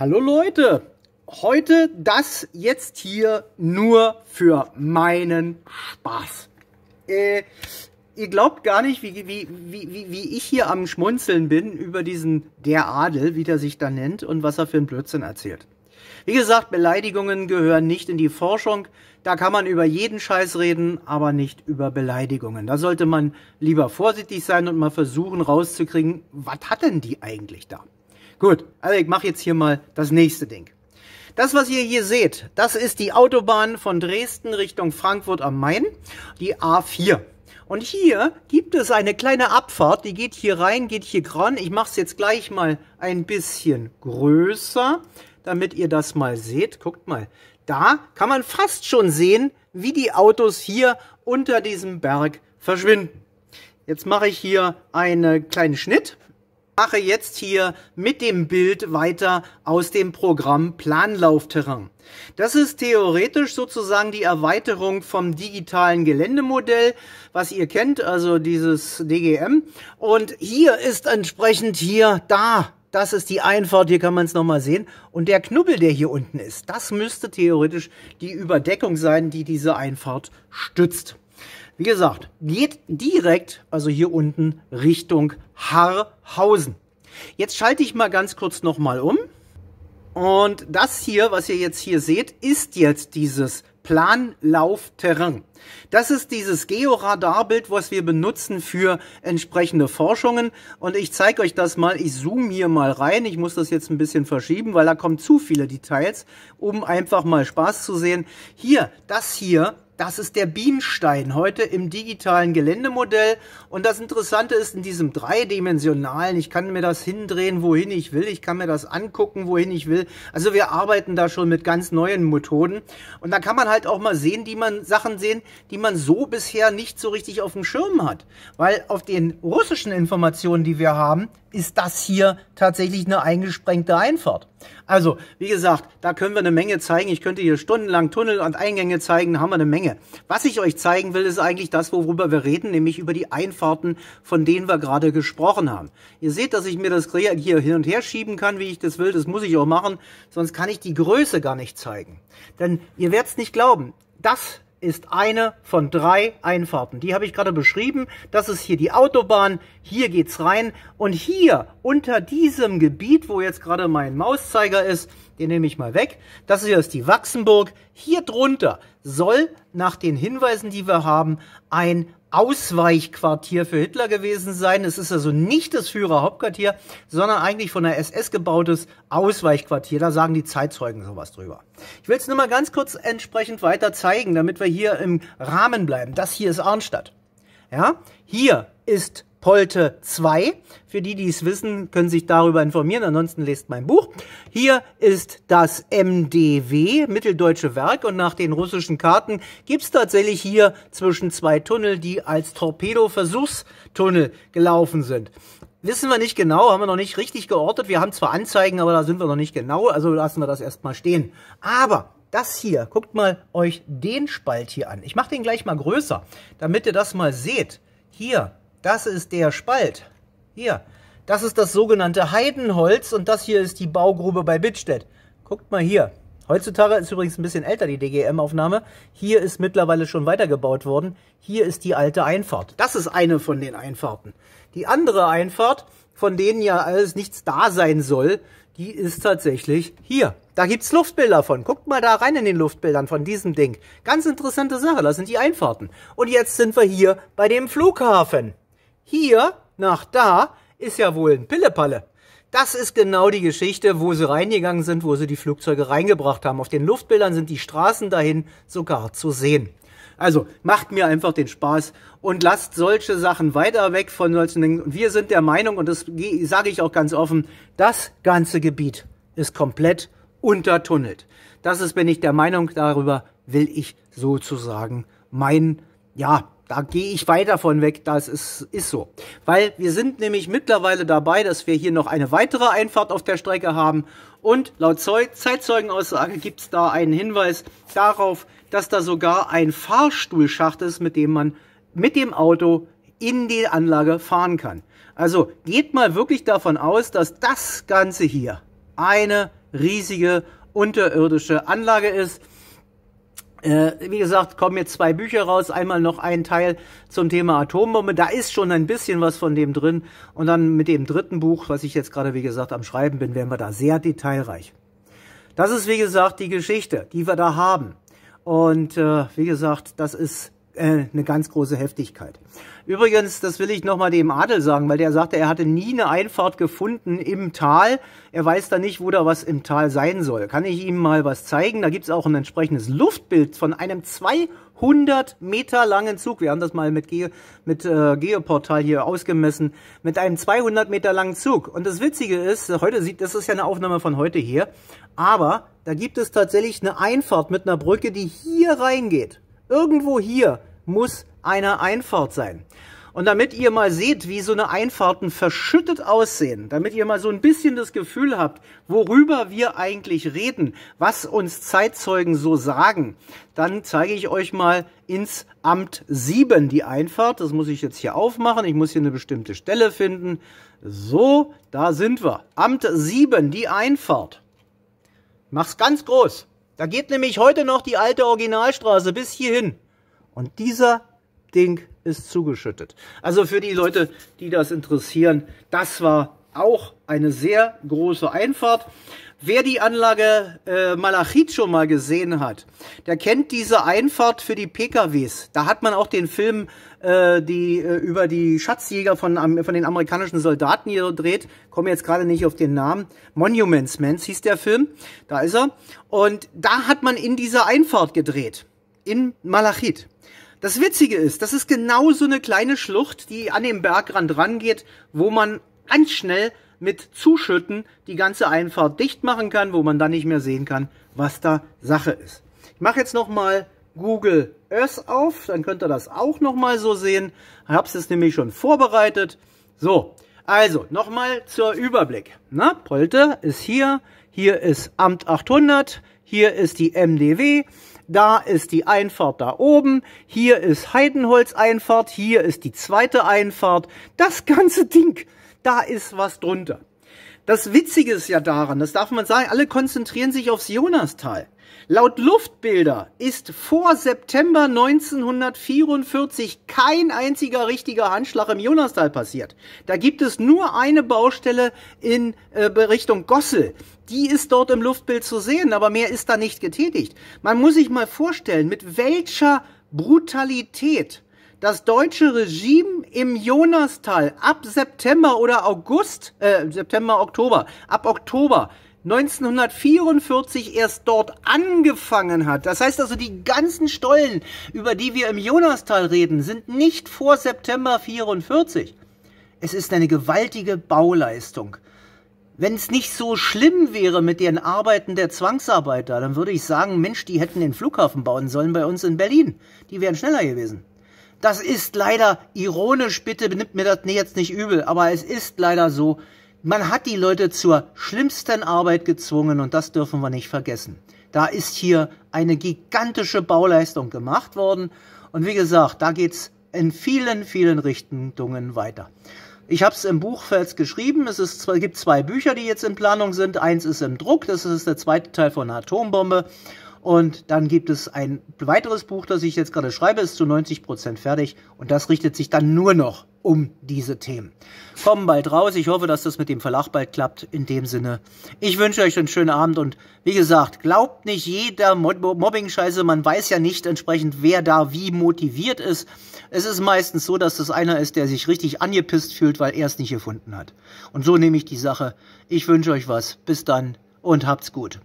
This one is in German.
Hallo Leute, heute das jetzt hier nur für meinen Spaß. Äh, ihr glaubt gar nicht, wie, wie, wie, wie ich hier am Schmunzeln bin über diesen Der Adel, wie der sich da nennt und was er für einen Blödsinn erzählt. Wie gesagt, Beleidigungen gehören nicht in die Forschung. Da kann man über jeden Scheiß reden, aber nicht über Beleidigungen. Da sollte man lieber vorsichtig sein und mal versuchen rauszukriegen, was hat denn die eigentlich da? Gut, also ich mache jetzt hier mal das nächste Ding. Das, was ihr hier seht, das ist die Autobahn von Dresden Richtung Frankfurt am Main, die A4. Und hier gibt es eine kleine Abfahrt, die geht hier rein, geht hier ran. Ich mache es jetzt gleich mal ein bisschen größer, damit ihr das mal seht. Guckt mal, da kann man fast schon sehen, wie die Autos hier unter diesem Berg verschwinden. Jetzt mache ich hier einen kleinen Schnitt mache jetzt hier mit dem Bild weiter aus dem Programm Planlaufterrain. Das ist theoretisch sozusagen die Erweiterung vom digitalen Geländemodell, was ihr kennt, also dieses DGM. Und hier ist entsprechend hier da. Das ist die Einfahrt, hier kann man es nochmal sehen. Und der Knubbel, der hier unten ist, das müsste theoretisch die Überdeckung sein, die diese Einfahrt stützt. Wie gesagt, geht direkt, also hier unten, Richtung Harhausen. Jetzt schalte ich mal ganz kurz nochmal um. Und das hier, was ihr jetzt hier seht, ist jetzt dieses Planlaufterrain. Das ist dieses Georadarbild, was wir benutzen für entsprechende Forschungen. Und ich zeige euch das mal. Ich zoome hier mal rein. Ich muss das jetzt ein bisschen verschieben, weil da kommen zu viele Details, um einfach mal Spaß zu sehen. Hier, das hier das ist der Bienenstein heute im digitalen Geländemodell. Und das Interessante ist in diesem dreidimensionalen, ich kann mir das hindrehen, wohin ich will, ich kann mir das angucken, wohin ich will. Also wir arbeiten da schon mit ganz neuen Methoden. Und da kann man halt auch mal sehen, die man Sachen sehen, die man so bisher nicht so richtig auf dem Schirm hat. Weil auf den russischen Informationen, die wir haben, ist das hier tatsächlich eine eingesprengte Einfahrt. Also, wie gesagt, da können wir eine Menge zeigen. Ich könnte hier stundenlang Tunnel und Eingänge zeigen, haben wir eine Menge. Was ich euch zeigen will, ist eigentlich das, worüber wir reden, nämlich über die Einfahrten, von denen wir gerade gesprochen haben. Ihr seht, dass ich mir das hier hin und her schieben kann, wie ich das will. Das muss ich auch machen, sonst kann ich die Größe gar nicht zeigen. Denn ihr werdet es nicht glauben, das ist eine von drei Einfahrten. Die habe ich gerade beschrieben. Das ist hier die Autobahn. Hier geht's rein. Und hier unter diesem Gebiet, wo jetzt gerade mein Mauszeiger ist, den nehme ich mal weg. Das hier ist die Wachsenburg. Hier drunter soll nach den Hinweisen, die wir haben, ein Ausweichquartier für Hitler gewesen sein. Es ist also nicht das Führerhauptquartier, sondern eigentlich von der SS gebautes Ausweichquartier. Da sagen die Zeitzeugen sowas drüber. Ich will es nur mal ganz kurz entsprechend weiter zeigen, damit wir hier im Rahmen bleiben. Das hier ist Arnstadt. Ja, hier ist Holte 2. Für die, die es wissen, können sich darüber informieren. Ansonsten lest mein Buch. Hier ist das MDW, Mitteldeutsche Werk. Und nach den russischen Karten gibt es tatsächlich hier zwischen zwei Tunnel, die als Torpedo-Versuchstunnel gelaufen sind. Wissen wir nicht genau, haben wir noch nicht richtig geortet. Wir haben zwar Anzeigen, aber da sind wir noch nicht genau. Also lassen wir das erstmal stehen. Aber das hier, guckt mal euch den Spalt hier an. Ich mache den gleich mal größer, damit ihr das mal seht. Hier das ist der Spalt. Hier, das ist das sogenannte Heidenholz und das hier ist die Baugrube bei Bittstedt. Guckt mal hier. Heutzutage ist übrigens ein bisschen älter die DGM-Aufnahme. Hier ist mittlerweile schon weitergebaut worden. Hier ist die alte Einfahrt. Das ist eine von den Einfahrten. Die andere Einfahrt, von denen ja alles nichts da sein soll, die ist tatsächlich hier. Da gibt's Luftbilder von. Guckt mal da rein in den Luftbildern von diesem Ding. Ganz interessante Sache, das sind die Einfahrten. Und jetzt sind wir hier bei dem Flughafen hier nach da ist ja wohl ein Pillepalle. Das ist genau die Geschichte, wo sie reingegangen sind, wo sie die Flugzeuge reingebracht haben. Auf den Luftbildern sind die Straßen dahin sogar zu sehen. Also macht mir einfach den Spaß und lasst solche Sachen weiter weg von solchen Dingen. Und wir sind der Meinung, und das sage ich auch ganz offen, das ganze Gebiet ist komplett untertunnelt. Das ist, bin ich der Meinung, darüber will ich sozusagen mein, ja, da gehe ich weit davon weg, das ist, ist so. Weil wir sind nämlich mittlerweile dabei, dass wir hier noch eine weitere Einfahrt auf der Strecke haben. Und laut Zeitzeugenaussage gibt es da einen Hinweis darauf, dass da sogar ein Fahrstuhlschacht ist, mit dem man mit dem Auto in die Anlage fahren kann. Also geht mal wirklich davon aus, dass das Ganze hier eine riesige unterirdische Anlage ist äh, wie gesagt, kommen jetzt zwei Bücher raus. Einmal noch ein Teil zum Thema Atombombe. Da ist schon ein bisschen was von dem drin. Und dann mit dem dritten Buch, was ich jetzt gerade, wie gesagt, am Schreiben bin, werden wir da sehr detailreich. Das ist, wie gesagt, die Geschichte, die wir da haben. Und äh, wie gesagt, das ist äh, eine ganz große Heftigkeit. Übrigens, das will ich nochmal dem Adel sagen, weil der sagte, er hatte nie eine Einfahrt gefunden im Tal. Er weiß da nicht, wo da was im Tal sein soll. Kann ich ihm mal was zeigen? Da gibt es auch ein entsprechendes Luftbild von einem 200 Meter langen Zug. Wir haben das mal mit, Ge mit äh, Geoportal hier ausgemessen. Mit einem 200 Meter langen Zug. Und das Witzige ist, heute sieht, das ist ja eine Aufnahme von heute hier, aber da gibt es tatsächlich eine Einfahrt mit einer Brücke, die hier reingeht. Irgendwo hier muss eine Einfahrt sein. Und damit ihr mal seht, wie so eine Einfahrten verschüttet aussehen, damit ihr mal so ein bisschen das Gefühl habt, worüber wir eigentlich reden, was uns Zeitzeugen so sagen, dann zeige ich euch mal ins Amt 7 die Einfahrt. Das muss ich jetzt hier aufmachen. Ich muss hier eine bestimmte Stelle finden. So, da sind wir. Amt 7, die Einfahrt. Mach's ganz groß. Da geht nämlich heute noch die alte Originalstraße bis hierhin. Und dieser Ding ist zugeschüttet. Also für die Leute, die das interessieren, das war auch eine sehr große Einfahrt. Wer die Anlage äh, Malachit schon mal gesehen hat, der kennt diese Einfahrt für die PKWs. Da hat man auch den Film äh, die, äh, über die Schatzjäger von, von den amerikanischen Soldaten hier dreht. Komme jetzt gerade nicht auf den Namen. Monuments Mans hieß der Film. Da ist er. Und da hat man in dieser Einfahrt gedreht in Malachit. Das Witzige ist, das ist genau so eine kleine Schlucht, die an den Bergrand rangeht, wo man ganz schnell mit Zuschütten die ganze Einfahrt dicht machen kann, wo man dann nicht mehr sehen kann, was da Sache ist. Ich mache jetzt nochmal Google Earth auf, dann könnt ihr das auch nochmal so sehen. Ich habe es nämlich schon vorbereitet. So, also nochmal zur Überblick. Na, Polte ist hier, hier ist Amt 800, hier ist die MDW, da ist die Einfahrt da oben, hier ist Heidenholz-Einfahrt, hier ist die zweite Einfahrt. Das ganze Ding, da ist was drunter. Das Witzige ist ja daran, das darf man sagen, alle konzentrieren sich aufs Jonastal. Laut Luftbilder ist vor September 1944 kein einziger richtiger Anschlag im Jonastal passiert. Da gibt es nur eine Baustelle in äh, Richtung Gossel. Die ist dort im Luftbild zu sehen, aber mehr ist da nicht getätigt. Man muss sich mal vorstellen, mit welcher Brutalität das deutsche Regime im Jonastal ab September oder August, äh, September, Oktober, ab Oktober 1944 erst dort angefangen hat. Das heißt also, die ganzen Stollen, über die wir im Jonastal reden, sind nicht vor September 44. Es ist eine gewaltige Bauleistung. Wenn es nicht so schlimm wäre mit den Arbeiten der Zwangsarbeiter, dann würde ich sagen, Mensch, die hätten den Flughafen bauen sollen bei uns in Berlin. Die wären schneller gewesen. Das ist leider ironisch, bitte nimmt mir das jetzt nicht übel, aber es ist leider so, man hat die Leute zur schlimmsten Arbeit gezwungen und das dürfen wir nicht vergessen. Da ist hier eine gigantische Bauleistung gemacht worden und wie gesagt, da geht es in vielen, vielen Richtungen weiter. Ich habe es im Buchfels geschrieben. Es ist, gibt zwei Bücher, die jetzt in Planung sind. Eins ist im Druck, das ist der zweite Teil von Atombombe. Und dann gibt es ein weiteres Buch, das ich jetzt gerade schreibe, ist zu 90% Prozent fertig und das richtet sich dann nur noch um diese Themen. Kommen bald raus. Ich hoffe, dass das mit dem Verlag bald klappt. In dem Sinne, ich wünsche euch einen schönen Abend und wie gesagt, glaubt nicht jeder Mob Mobbing-Scheiße. Man weiß ja nicht entsprechend, wer da wie motiviert ist. Es ist meistens so, dass das einer ist, der sich richtig angepisst fühlt, weil er es nicht gefunden hat. Und so nehme ich die Sache. Ich wünsche euch was. Bis dann und habt's gut.